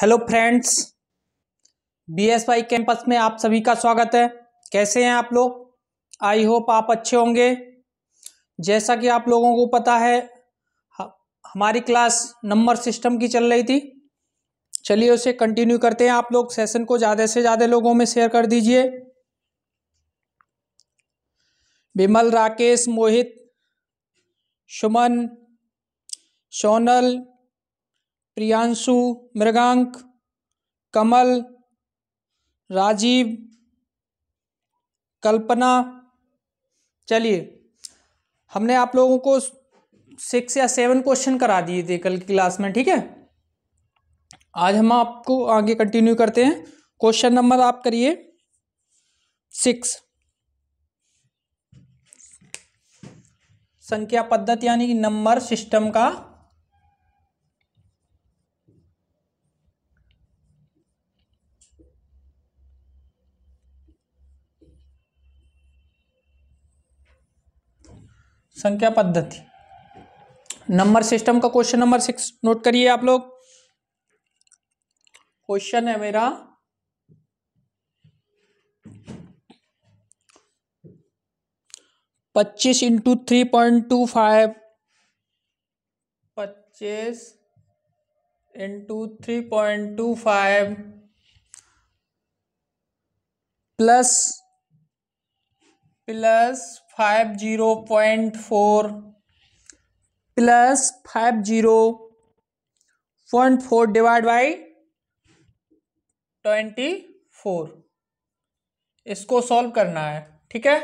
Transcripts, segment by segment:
hello friends बीएसवाई campus में आप सभी का स्वागत है कैसे हैं आप लोग आई होप आप अच्छे होंगे जैसा कि आप लोगों को पता है हमारी क्लास नंबर सिस्टम की चल रही थी चलिए उसे कंटिन्यू करते हैं आप लोग सेशन को ज़्यादा से ज़्यादा लोगों में शेयर कर दीजिए विमल राकेश मोहित सुमन सोनल प्रियांशु मृगांक कमल राजीव कल्पना चलिए हमने आप लोगों को सिक्स या सेवन क्वेश्चन करा दिए थे कल की क्लास में ठीक है आज हम आपको आगे कंटिन्यू करते हैं क्वेश्चन नंबर आप करिए सिक्स संख्या पद्धति यानी कि नंबर सिस्टम का संख्या पद्धति नंबर सिस्टम का क्वेश्चन नंबर सिक्स नोट करिए आप लोग क्वेश्चन है मेरा पच्चीस into three point two five पच्चीस into three point two five plus plus five zero point four plus five zero point four divide by twenty four इसको solve करना है ठीक है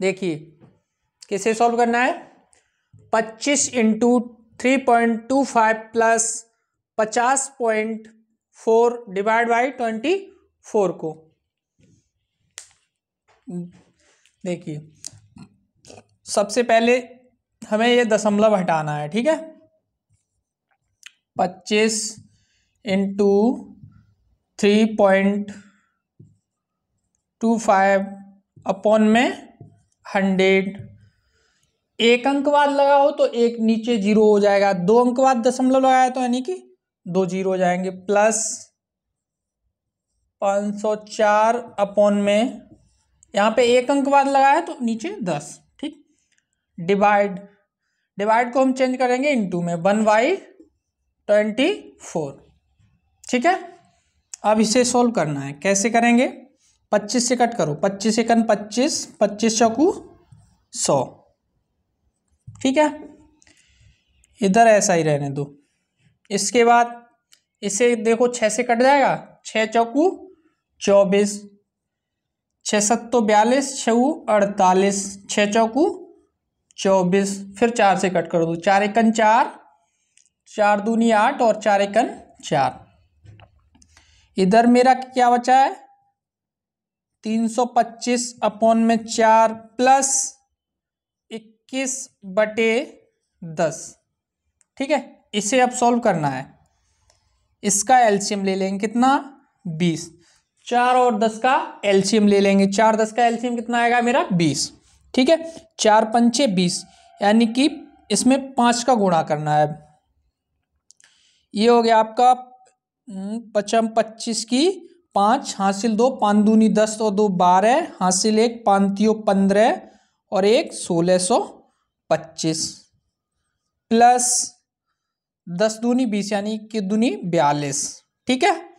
देखिए कैसे सॉल्व करना है पच्चीस into three point two five plus पचास point four divide by twenty four को देखिए सबसे पहले हमें ये दशमलव हटाना है ठीक है पच्चीस into three point two five upon में हंड्रेड एक अंकवाद लगाओ तो एक नीचे जीरो हो जाएगा दो अंकवाद दशमलव लगाया तो यानी कि दो जीरो हो जाएंगे प्लस पाँच सौ चार अपॉन में यहाँ पे एक अंक बाद है तो नीचे दस ठीक डिवाइड डिवाइड को हम चेंज करेंगे इनटू में वन बाई ट्वेंटी फोर ठीक है अब इसे सोल्व करना है कैसे करेंगे पच्चीस से कट करो पच्चीस कन पच्चीस पच्चीस चौकू सौ ठीक है इधर ऐसा ही रहने दो इसके बाद इसे देखो छः से कट जाएगा छः चौकू चौबीस छः सत्तो बयालीस छः अड़तालीस छः चौकू चौबीस फिर चार से कट कर दो चार एकन चार चार दूनी आठ और चार एकन चार इधर मेरा क्या बचा है तीन सौ पच्चीस अपॉन में चार प्लस इक्कीस बटे दस ठीक है इसे अब सॉल्व करना है इसका एल्शियम ले लेंगे कितना बीस चार और दस का एलसीएम ले लेंगे चार दस का एलसीएम कितना आएगा मेरा बीस ठीक है चार पंचे बीस यानी कि इसमें पाँच का गुणा करना है ये हो गया आपका हम्म, पचम पच्चीस की पाँच हासिल दो पान दूनी दस और तो दो बारह हासिल एक पानतीयो पंद्रह और एक सोलह सौ पच्चीस प्लस दस दूनी बीस यानी कि दूनी बयालीस ठीक है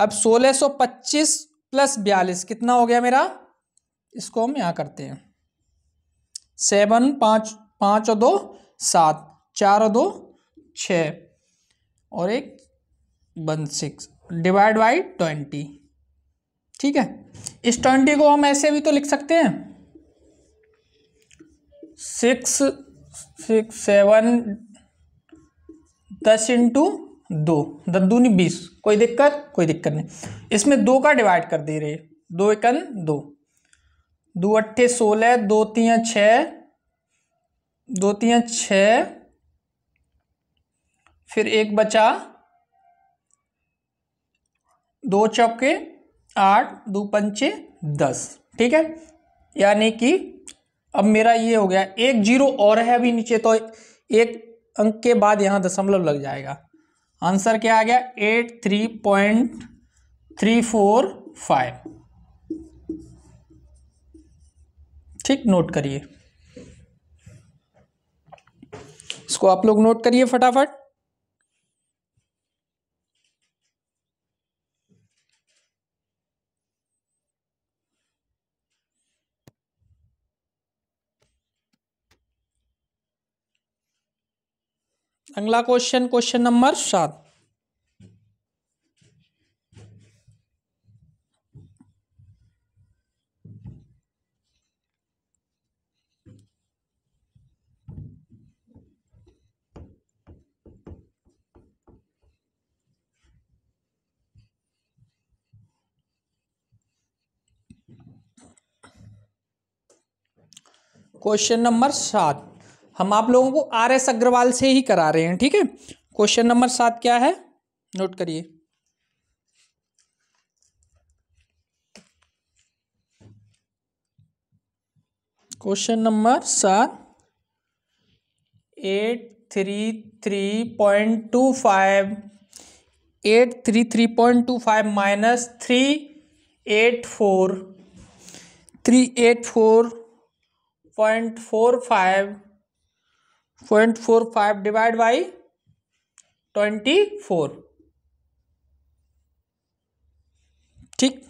अब 1625 प्लस बयालीस कितना हो गया मेरा इसको हम यहाँ करते हैं सेवन पाँच पाँच और दो सात चार और दो छ और एक one six divide by twenty ठीक है इस ट्वेंटी को हम ऐसे भी तो लिख सकते हैं सिक्स सिक्स सेवन दस इंटू दो दूनी बीस कोई दिक्कत कोई दिक्कत नहीं इसमें दो का डिवाइड कर दे रहे दो एकन दो दो अट्ठे सोलह दो तिया छ दो तिया छ फिर एक बचा दो चौके आठ दो पंचे दस ठीक है यानी कि अब मेरा ये हो गया एक जीरो और है अभी नीचे तो एक अंक के बाद यहाँ दशमलव लग जाएगा आंसर क्या आ गया eight three point three four five ठीक नोट करिए इसको आप लोग नोट करिए फटाफट अगला क्वेश्चन क्वेश्चन नंबर सात क्वेश्चन नंबर सात हम आप लोगों को आर एस अग्रवाल से ही करा रहे हैं ठीक है क्वेश्चन नंबर सात क्या है नोट करिए क्वेश्चन नंबर सात eight three three point two five eight three three point two five minus three eight four three eight four point four five point four five divide by twenty four ठीक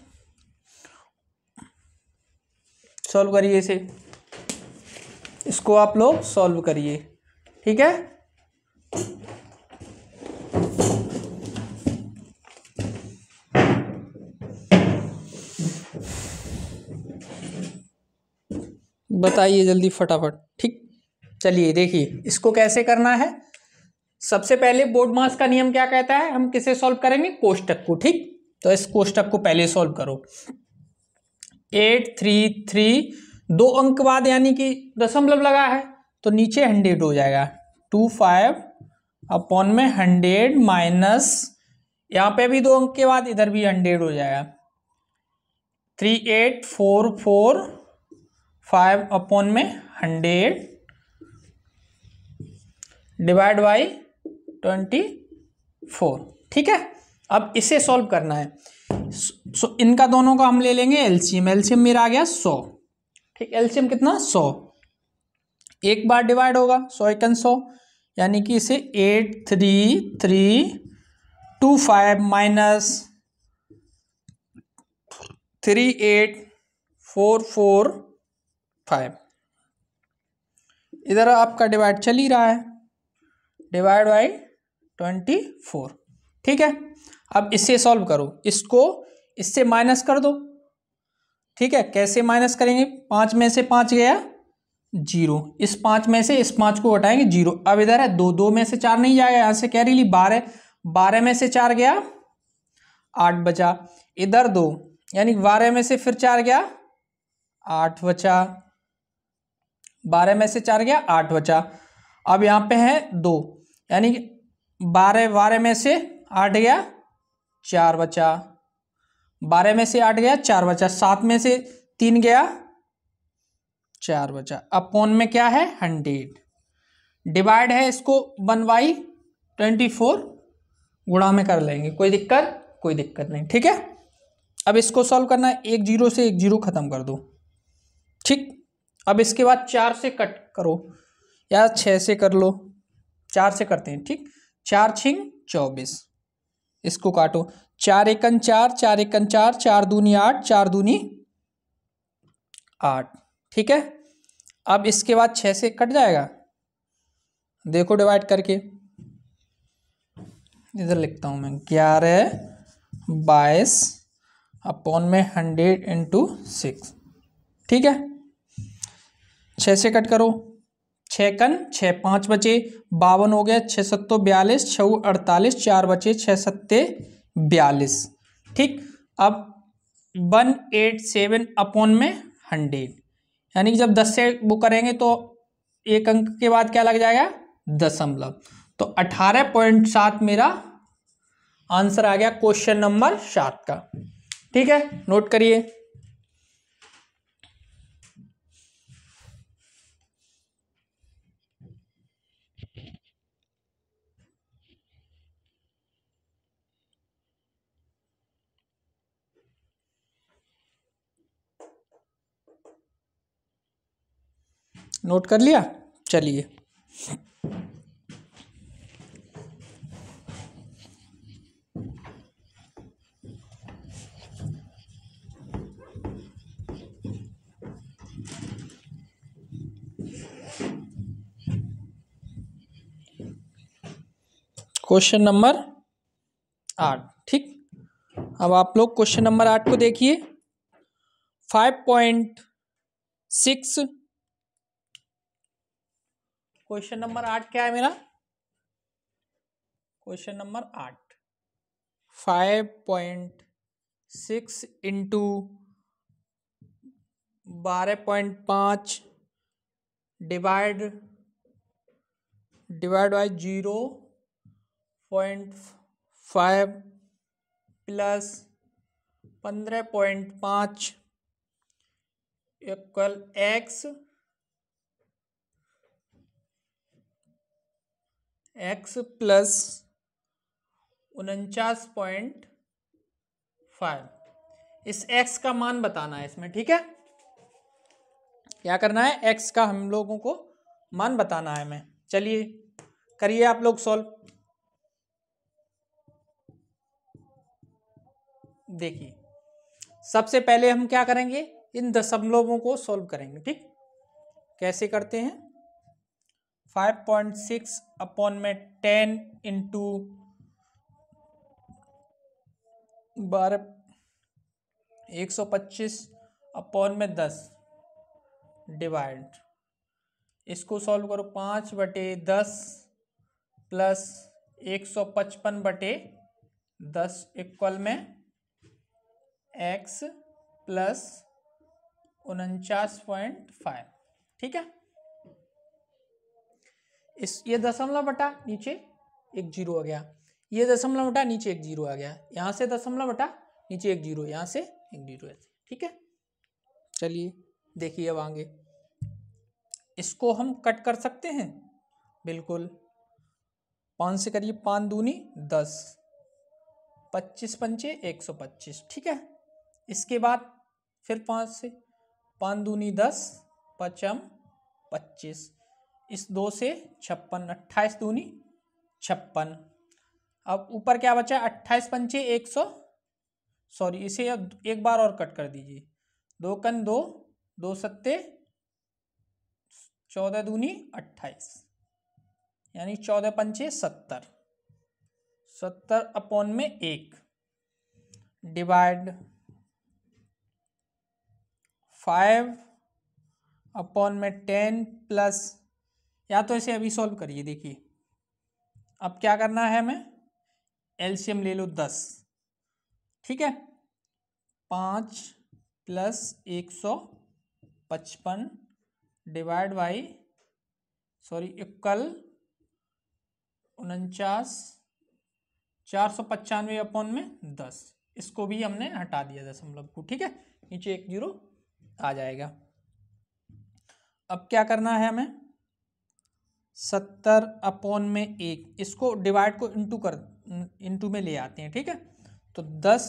solve करिए इसे इसको आप लोग solve करिए ठीक है बताइए जल्दी फटाफट ठीक चलिए देखिए इसको कैसे करना है सबसे पहले बोर्ड मास का नियम क्या कहता है हम किसे सॉल्व करेंगे कोष्टक को ठीक तो इस कोष्टक को पहले सॉल्व करो एट थ्री थ्री दो अंक बाद यानी कि दशमलव लगा है तो नीचे हंड्रेड हो जाएगा टू फाइव अपॉन में हंड्रेड माइनस यहाँ पे भी दो अंक के बाद इधर भी हंड्रेड हो जाएगा three eight four four five upon में hundred divide by twenty four ठीक है अब इसे सॉल्व करना है सो इनका दोनों का हम ले लेंगे एलसीएम एलसीएम मेरा आ गया सौ ठीक एलसीएम कितना सौ एक बार डिवाइड होगा सौ एकन सौ यानी कि इसे eight three three two five minus three eight four four five इधर आपका डिवाइड चल ही रहा है डिवाइड बाई ट्वेंटी फोर ठीक है अब इससे सॉल्व करो इसको इससे माइनस कर दो ठीक है कैसे माइनस करेंगे पाँच में से पाँच गया जीरो इस पाँच में से इस पाँच को हटाएंगे जीरो अब इधर है दो दो में से चार नहीं जाएगा यहाँ से कह रही ली बारह बारह में से चार गया आठ बचा इधर दो यानी बारह में से फिर चार गया आठ बचा बारह में से चार गया आठ बचा अब यहाँ पे है दो यानी बारह बारह में से आठ गया चार बचा बारह में से आठ गया चार बचा सात में से तीन गया चार बचा अब पौन में क्या है हंड्रेड डिवाइड है इसको वन बाई ट्वेंटी फोर गुणा में कर लेंगे कोई दिक्कत कोई दिक्कत नहीं ठीक है अब इसको सॉल्व करना है एक जीरो से एक जीरो ख़त्म कर दो ठीक अब इसके बाद चार से कट करो या छः से कर लो चार से करते हैं ठीक चार छिंग चौबीस इसको काटो चार एकन चार चार एकन चार चार दूनी आठ चार दूनी आठ ठीक है अब इसके बाद छः से कट जाएगा देखो डिवाइड करके इधर लिखता हूँ मैं ग्यारह बाईस अपॉन में हंड्रेड इंटू सिक्स ठीक है छः से कट करो छः कन छः पाँच बचे बावन हो गया छः सत्तो बयालीस छः अड़तालीस चार बचे छः सत्ते बयालीस ठीक अब वन एट सेवन अपॉन में हंड्रेड यानी कि जब दस से वो करेंगे तो एक अंक के बाद क्या लग जाएगा दशमलव तो अठारह पॉइंट सात मेरा आंसर आ गया क्वेश्चन नंबर सात का ठीक है नोट करिए नोट कर लिया चलिए क्वेश्चन नंबर आठ ठीक अब आप लोग क्वेश्चन नंबर आठ को देखिए five point six question number आठ क्या है मेरा क्वेश्चन नंबर आठ फाइव पॉइंट सिक्स इंटू बारह पॉइंट पाँच divide divide by zero point five plus पंद्रह पॉइंट पाँच इक्वल एक्स एक्स प्लस उनचास पॉइंट फाइव इस एक्स का मान बताना है इसमें ठीक है क्या करना है एक्स का हम लोगों को मान बताना है मैं चलिए करिए आप लोग सॉल्व देखिए सबसे पहले हम क्या करेंगे इन दशमलवों को सॉल्व करेंगे ठीक कैसे करते हैं फाइव पॉइंट सिक्स अपॉन में टेन इंटू बारह एक सौ पच्चीस अपॉन में दस डिवाइड इसको सॉल्व करो पाँच बटे दस प्लस एक सौ पचपन बटे दस इक्वल में एक्स प्लस उनचास पॉइंट फाइव ठीक है इस ये दशमलव बटा नीचे एक जीरो आ गया ये दशमलव बटा नीचे एक जीरो आ गया यहाँ से दशमलव बटा नीचे एक जीरो यहाँ से एक जीरो ठीक है चलिए देखिए अब आगे इसको हम कट कर सकते हैं बिल्कुल पाँच से करिए पाँच दूनी दस पच्चीस पंचे एक सौ पच्चीस ठीक है इसके बाद फिर पाँच से पाँच दूनी दस पचम पच्चीस इस दो से छप्पन अट्ठाईस दूनी छप्पन अब ऊपर क्या बचा है अट्ठाईस पंचे एक सौ सॉरी इसे एक बार और कट कर दीजिए दो कन दो दो सत्ते चौदह दूनी अट्ठाईस यानी चौदह पंचे सत्तर सत्तर अपॉन में एक डिवाइड फाइव अपॉन में टेन प्लस या तो इसे अभी सॉल्व करिए देखिए अब क्या करना है हमें एल्शियम ले लो दस ठीक है पाँच प्लस एक सौ पचपन डिवाइड बाई सॉरी इक्वल उनचास चार सौ पचानवे अपॉन में दस इसको भी हमने हटा दिया दशमलव को ठीक है नीचे एक जीरो आ जाएगा अब क्या करना है हमें सत्तर अपॉन में एक इसको डिवाइड को इंटू कर इंटू में ले आते हैं ठीक है तो दस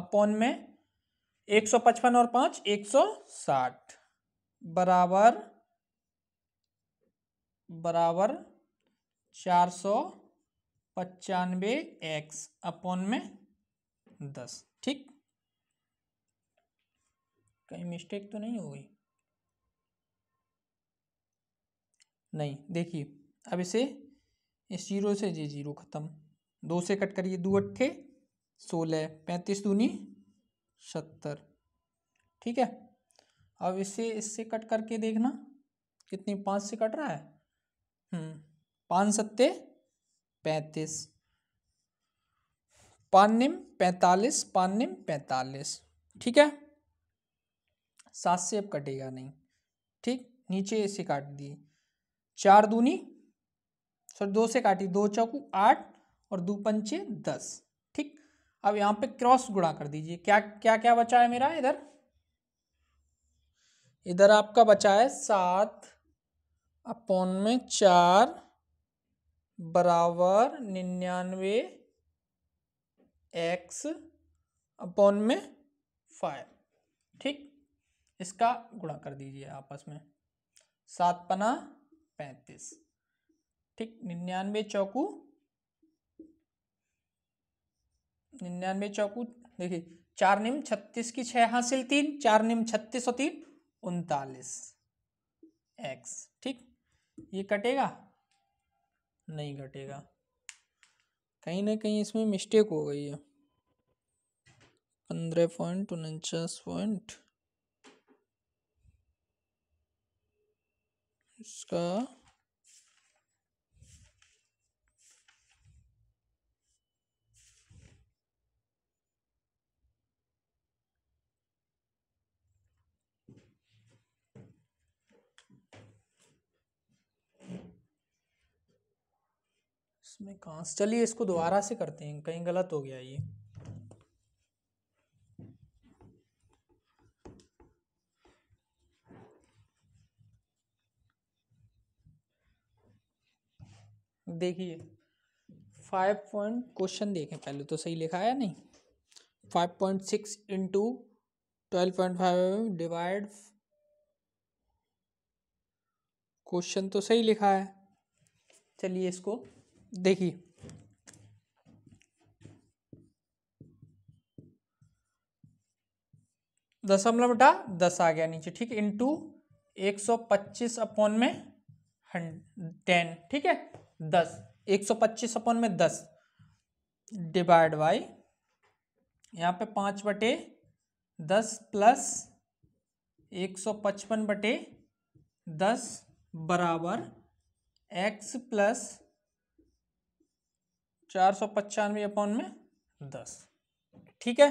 अपॉन में एक सौ पचपन और पाँच एक सौ साठ बराबर बराबर चार सौ पचानवे एक्स अपॉन में दस ठीक कहीं मिस्टेक तो नहीं हो गई नहीं देखिए अब इसे इस जीरो से जी जीरो ख़त्म दो से कट करिए दो अट्ठे सोलह पैंतीस दूनी सत्तर ठीक है अब इसे इससे कट करके देखना कितनी पाँच से कट रहा है हम्म, पाँच सत्ते पैंतीस पान निम पैंतालीस पान निम पैंतालीस ठीक है सात से अब कटेगा नहीं ठीक नीचे इसे काट दिए चार दूनी सॉरी दो से काटी दो चौकू आठ और दो पंचे दस ठीक अब यहां पे क्रॉस गुणा कर दीजिए क्या क्या क्या बचा है मेरा इधर इधर आपका बचा है सात अपॉन में चार बराबर निन्यानवे एक्स अपॉन में फाइव ठीक इसका गुणा कर दीजिए आपस में सात पना पैंतीस ठीक निन्यानवे चौकू निन्यानवे चौकू देखिए चार निम छत्तीस की छह हासिल तीन चार निम छत्तीस और तीन उनतालीस एक्स ठीक ये कटेगा नहीं कटेगा कहीं ना कहीं इसमें मिस्टेक हो गई है पंद्रह पॉइंट उनचास पॉइंट इसका इसमें कहाँ चलिए इसको दोबारा से करते हैं कहीं गलत हो गया ये देखिए फाइव पॉइंट क्वेश्चन देखें पहले तो सही लिखा है नहीं five point six into twelve point five divide question तो सही लिखा है चलिए इसको देखिए दशमलव बटा दस आ गया नीचे ठीक है इंटू एक सौ पच्चीस अपॉन में टेन ठीक है दस एक सौ पच्चीस अपन में दस डिवाइड बाई यहाँ पे पाँच बटे दस प्लस एक सौ पचपन बटे दस बराबर एक्स प्लस चार सौ पचानवे अपॉन में दस ठीक है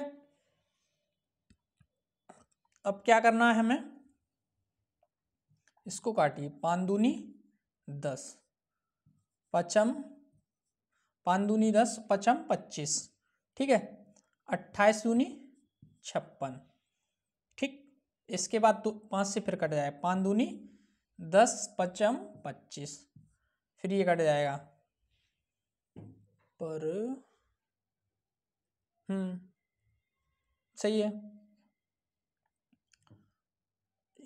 अब क्या करना है हमें इसको काटिए पान दूनी दस पचम पानदूनी दस पचम पच्चीस ठीक है अट्ठाईस दूनी छप्पन ठीक इसके बाद तो पाँच से फिर कट जाए पान दूनी दस पचम पच्चीस फिर ये कट जाएगा पर हम्म सही है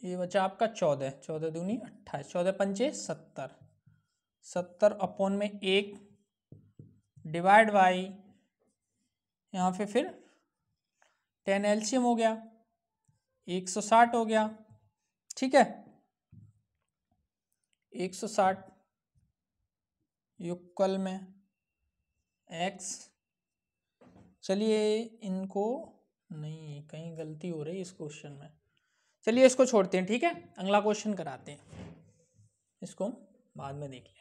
ये बचा आपका चौदह चौदह दूनी अट्ठाईस चौदह पंचे सत्तर सत्तर अपॉन में एक डिवाइड बाई यहाँ पे फिर टेन एल्शियम हो गया एक सौ साठ हो गया ठीक है एक सौ साठ युक्कल में एक्स चलिए इनको नहीं कहीं गलती हो रही इस क्वेश्चन में चलिए इसको छोड़ते हैं ठीक है अगला क्वेश्चन कराते हैं इसको हम बाद में देख लें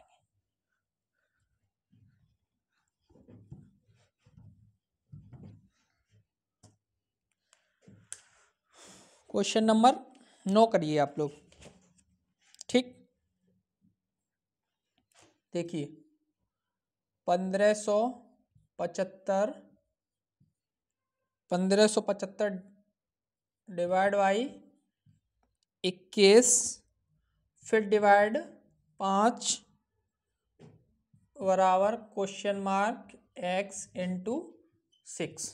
क्वेश्चन नंबर नौ करिए आप लोग ठीक देखिए पंद्रह सौ पचहत्तर पंद्रह सौ पचहत्तर डिवाइड बाई इक्कीस फिर डिवाइड पाँच बराबर question mark X into six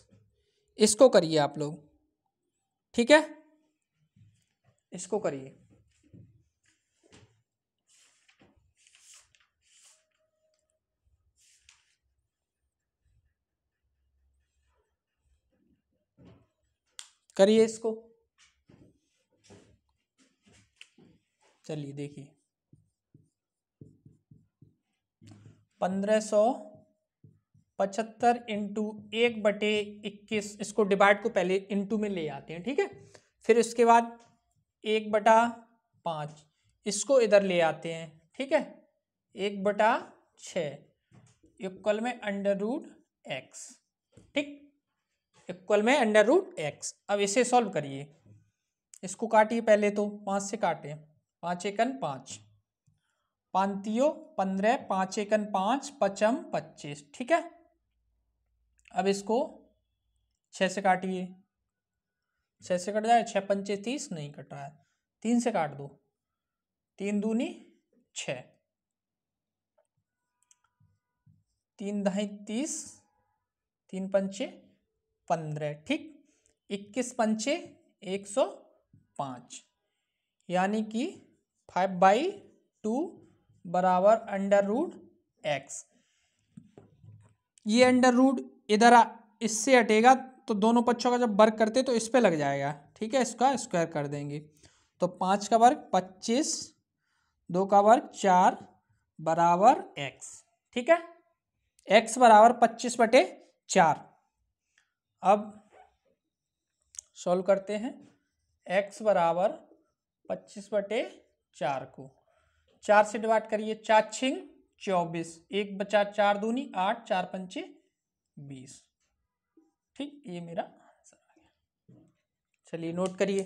इसको करिए आप लोग ठीक है इसको करिए करिए इसको चलिए देखिए पंद्रह सौ पचहत्तर इंटू एक बटे इक्कीस इसको डिवाइड को पहले इंटू में ले आते हैं ठीक है फिर इसके बाद एक बटा पाँच इसको इधर ले आते हैं ठीक है एक बटा छ इक्वल में अंडर रूट एक्स ठीक इक्वल में अंडर रूट एक्स अब इसे सॉल्व करिए इसको काटिए पहले तो पाँच से काटे पाँच एकन पाँच पांतियो पंद्रह पाँच एकन पाँच पचम पच्चीस ठीक है अब इसको छः से काटिए छः से कट जाए छः पंचे तीस नहीं कट रहा है तीन से काट दो तीन दूनी छ तीन दहाई तीस तीन पंचे पंद्रह ठीक इक्कीस पंचे एक सौ पाँच यानी कि फाइव बाई टू बराबर अंडर रूट एक्स ये अंडर रूट इधर इससे हटेगा तो दोनों पक्षों का जब वर्ग करते तो इस पर लग जाएगा ठीक है इसका स्क्वायर कर देंगे तो पाँच का वर्ग पच्चीस दो का वर्ग चार बराबर एक्स ठीक है एक्स बराबर पच्चीस बटे चार अब सॉल्व करते हैं एक्स बराबर पच्चीस बटे चार को चार से डिवाइड करिए चार छिंग चौबीस एक बचा चार दूनी आठ चार पंचे बीस ठीक ये मेरा आंसर आ गया चलिए नोट करिए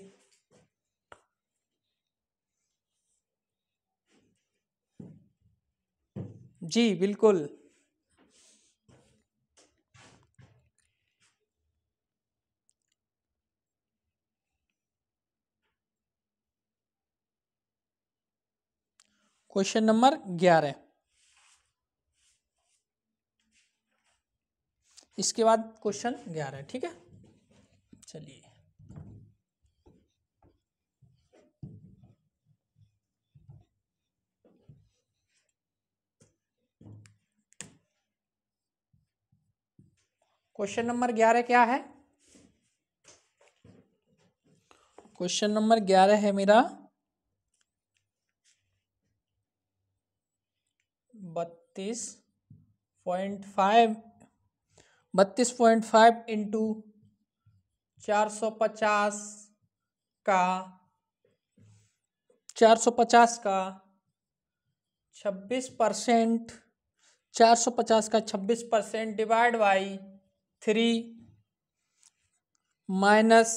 जी बिल्कुल क्वेश्चन नंबर ग्यारह इसके बाद क्वेश्चन ग्यारह ठीक है चलिए क्वेश्चन नंबर ग्यारह क्या है क्वेश्चन नंबर ग्यारह है मेरा बत्तीस पॉइंट फाइव बत्तीस पॉइंट फाइव इंटू चार सौ पचास का चार सौ पचास का छब्बीस परसेंट चार सौ पचास का छब्बीस percent divide by three minus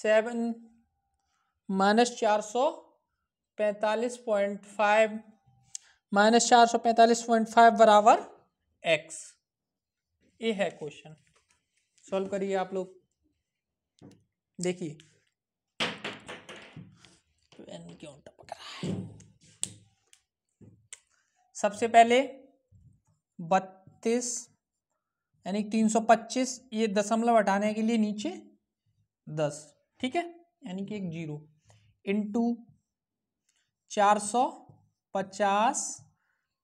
seven minus चार सौ पैंतालीस पॉइंट फाइव माइनस चार सौ पैंतालीस पॉइंट फाइव बराबर एक्स ये है क्वेश्चन सॉल्व करिए आप लोग देखिए पेन क्यों टपक रहा है सबसे पहले बत्तीस यानी तीन सौ पच्चीस ये दशमलव हटाने के लिए नीचे दस ठीक है यानी कि एक जीरो इंटू चार सौ पचास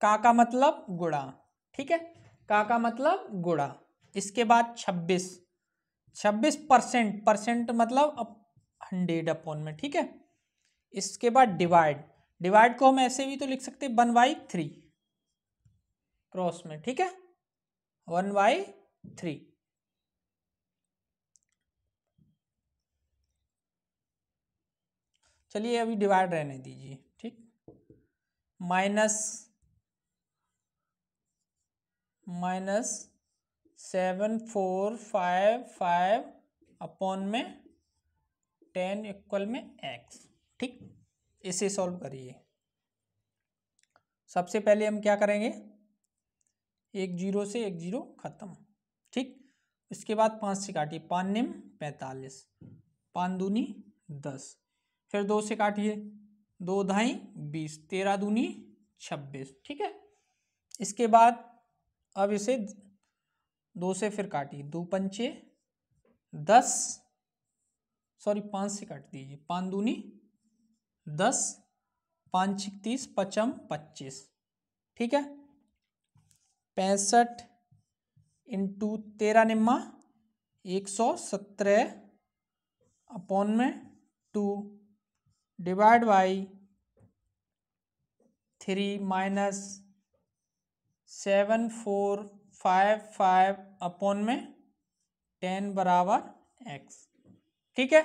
का का मतलब गुणा ठीक है का मतलब गुड़ा इसके बाद छब्बीस छब्बीस परसेंट परसेंट मतलब हंड्रेड अपॉन में ठीक है इसके बाद डिवाइड डिवाइड को हम ऐसे भी तो लिख सकते वन बाई थ्री क्रॉस में ठीक है वन बाई थ्री चलिए अभी डिवाइड रहने दीजिए ठीक minus minus seven four five five upon में टेन इक्वल में एक्स ठीक इसे सॉल्व करिए सबसे पहले हम क्या करेंगे एक जीरो से एक जीरो ख़त्म ठीक उसके बाद पाँच से काटिए पान निम पैंतालीस पान दूनी दस फिर दो से काटिए दो ढाई बीस तेरह दूनी छब्बीस ठीक है इसके बाद अब इसे दो से फिर काटिए दो पंचे दस सॉरी पाँच से काट दीजिए पाँच दूनी दस पाँच इकतीस पचम पच्चीस ठीक है पैंसठ इंटू तेरह निम्मा एक सौ सत्रह अपॉन में two divide by three minus seven four five five upon में टेन बराबर एक्स ठीक है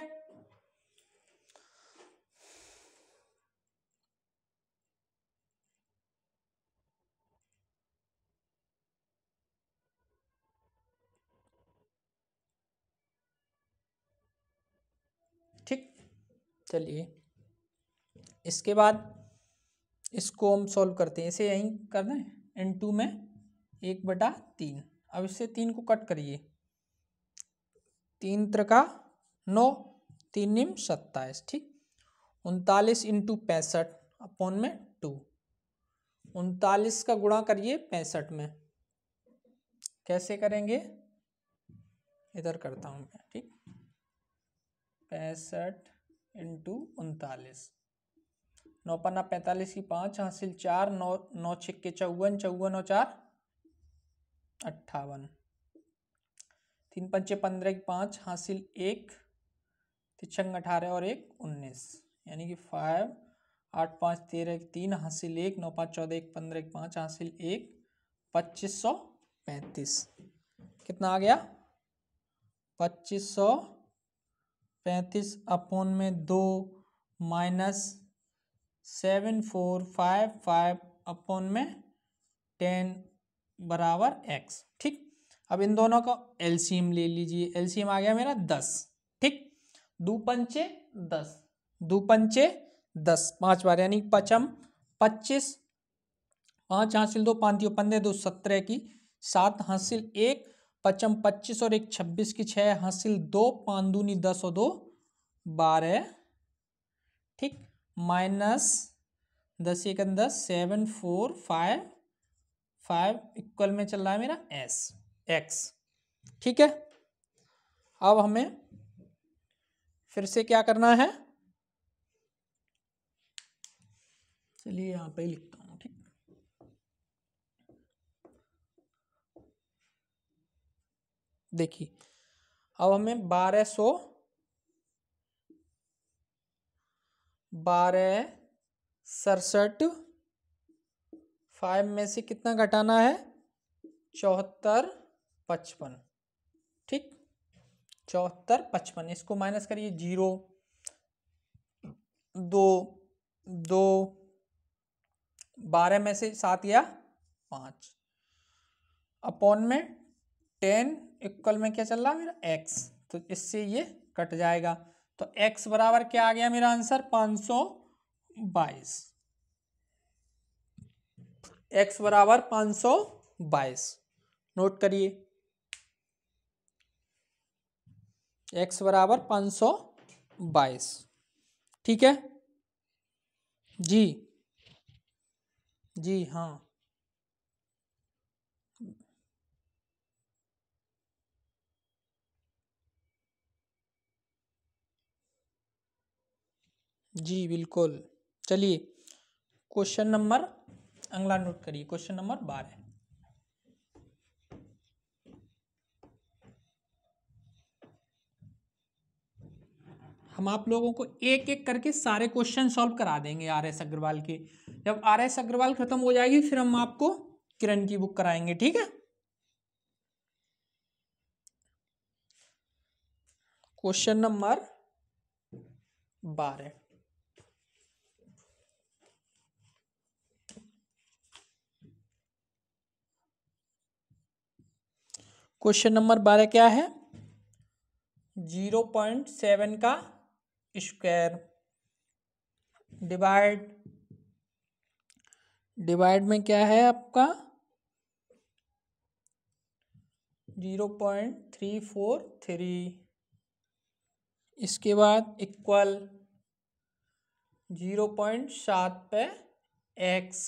ठीक चलिए इसके बाद इसको हम सॉल्व करते हैं इसे यहीं करना है इंटू टू में एक बटा तीन अब इससे तीन को कट करिए तीन त्रिका नौ तीन निम सत्ताईस ठीक उनतालीस इंटू पैंसठ अपॉन में टू उनतालीस का गुणा करिए पैंसठ में कैसे करेंगे इधर करता हूँ मैं ठीक पैंसठ इंटू उनतालीस नौ पन्ना पैंतालीस की पाँच हासिल चार नौ नौ छिक्के चौवन चौवन और चार अट्ठावन तीन पंचे पंद्रह की पाँच हासिल एक तिछंग अठारह और एक उन्नीस यानी कि फाइव आठ पाँच तेरह एक तीन हासिल एक नौ पाँच चौदह एक पंद्रह एक पाँच हासिल एक पच्चीस सौ पैंतीस कितना आ गया पच्चीस सौ पैंतीस अपोन में दो minus seven four five five upon में टेन बराबर एक्स ठीक अब इन दोनों का एलसीएम ले लीजिए एलसीएम आ गया मेरा दस ठीक दो पंचे दस पंचे दस पांच बार यानी पचम पच्चीस पाँच हासिल दो पांतियों पंद्रह दो सत्रह की सात हासिल एक पचम पच्चीस और एक छब्बीस की छह हासिल दो पांदूनी दस और दो बारह ठीक माइनस दस एक दस seven four five five equal में चल रहा है मेरा एस एक्स ठीक है अब हमें फिर से क्या करना है चलिए यहां पे लिखता हूं ठीक देखिए अब हमें बारह सौ बारह सड़सठ फाइव में से कितना घटाना है चौहत्तर पचपन ठीक चौहत्तर पचपन इसको माइनस करिए जीरो दो दो बारह में से सात या पाँच अपॉन में टेन इक्वल में क्या चल रहा है मेरा एक्स तो इससे ये कट जाएगा तो x बराबर क्या आ गया मेरा आंसर पाँच सौ बाईस एक्स बराबर पाँच सौ बाईस नोट करिए एक्स बराबर पाँच सौ बाईस ठीक है जी जी हाँ जी बिल्कुल चलिए क्वेश्चन नंबर अगला नोट करिए क्वेश्चन नंबर बारह हम आप लोगों को एक एक करके सारे क्वेश्चन सॉल्व करा देंगे आर एस अग्रवाल के जब आर एस अग्रवाल खत्म हो जाएगी फिर हम आपको किरण की बुक कराएंगे ठीक है क्वेश्चन नंबर बारह क्वेश्चन नंबर बारह क्या है जीरो पॉइंट सेवन का स्क्वायर डिवाइड डिवाइड में क्या है आपका zero point three four three इसके बाद इक्वल जीरो पॉइंट सात पे एक्स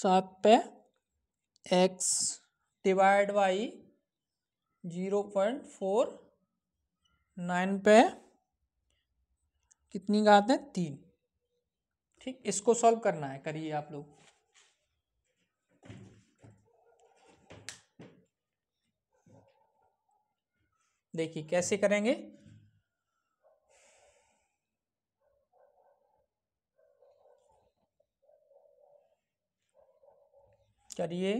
सात पे X divide by zero point four nine पे कितनी घात है तीन ठीक इसको सॉल्व करना है करिए आप लोग देखिए कैसे करेंगे करिए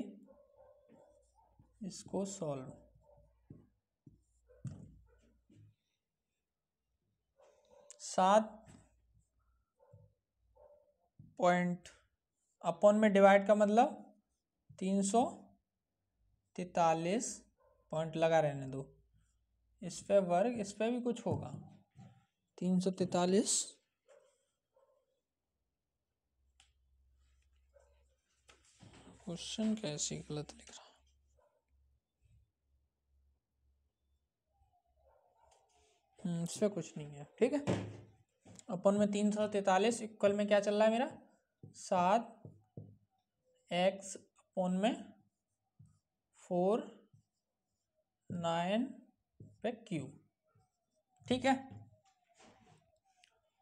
इसको सॉल्व सात पॉइंट अपॉन में डिवाइड का मतलब तीन सौ तैतालीस पॉइंट लगा रहने दो इस पे वर्ग इस पे भी कुछ होगा तीन सौ तैतालीस क्वेश्चन कैसे गलत लिख रहा हम्म, इसमें कुछ नहीं है ठीक है अपन में तीन सौ तैतालीस इक्वल में क्या चल रहा है मेरा सात एक्स अपन में फोर नाइन पे क्यू ठीक है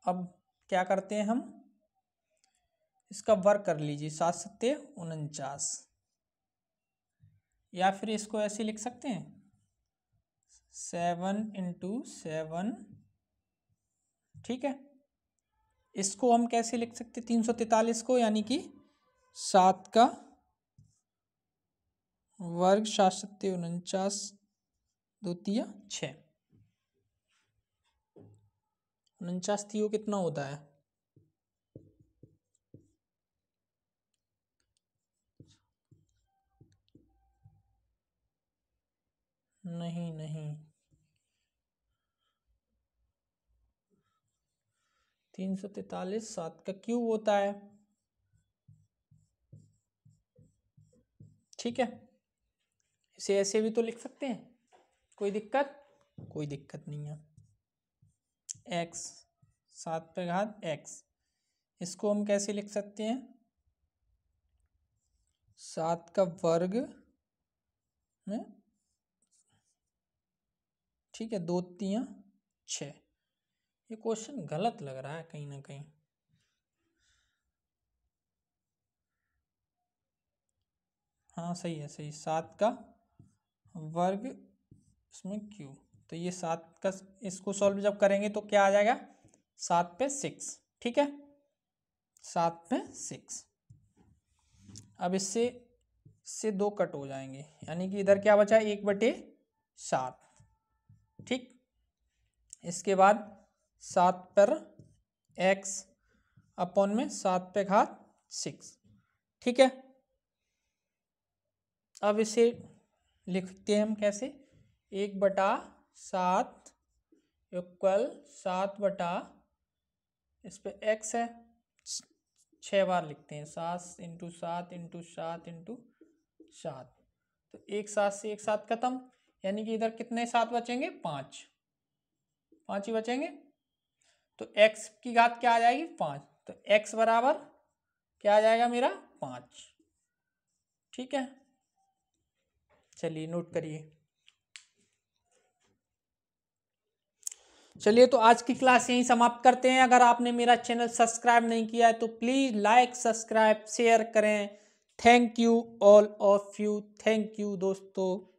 अब क्या करते हैं हम इसका वर्क कर लीजिए सात सत्ते उनचास या फिर इसको ऐसे लिख सकते हैं सेवन इंटू सेवन ठीक है इसको हम कैसे लिख सकते तीन सौ तैतालीस को यानी कि सात का वर्ग सात सत्य उनचास द्वितीय छः उनचास कितना होता है नहीं नहीं तीन सौ तैतालीस सात का क्यूब होता है ठीक है इसे ऐसे भी तो लिख सकते हैं कोई दिक्कत कोई दिक्कत नहीं है एक्स सात पे घात एक्स इसको हम कैसे लिख सकते हैं सात का वर्ग में ठीक है दो तिया छ ये क्वेश्चन गलत लग रहा है कहीं ना कहीं हाँ सही है सही सात का वर्ग इसमें क्यू तो ये सात का इसको सॉल्व जब करेंगे तो क्या आ जाएगा सात पे सिक्स ठीक है सात पे सिक्स अब इससे से दो कट हो जाएंगे यानी कि इधर क्या बचा एक बटे सात ठीक इसके बाद सात पर एक्स अपॉन में सात पे घात सिक्स ठीक है अब इसे लिखते हैं हम कैसे एक बटा सात इक्वल सात बटा इस पर एक्स है छः बार लिखते हैं सात इंटू सात इंटू सात इंटू सात तो एक सात से एक सात खत्म यानी कि इधर कितने सात बचेंगे पाँच पाँच ही बचेंगे तो x की घात क्या आ जाएगी पाँच तो x बराबर क्या आ जाएगा मेरा पाँच ठीक है चलिए नोट करिए चलिए तो आज की क्लास यहीं समाप्त करते हैं अगर आपने मेरा चैनल सब्सक्राइब नहीं किया है तो प्लीज़ लाइक सब्सक्राइब शेयर करें thank you all of you thank you दोस्तों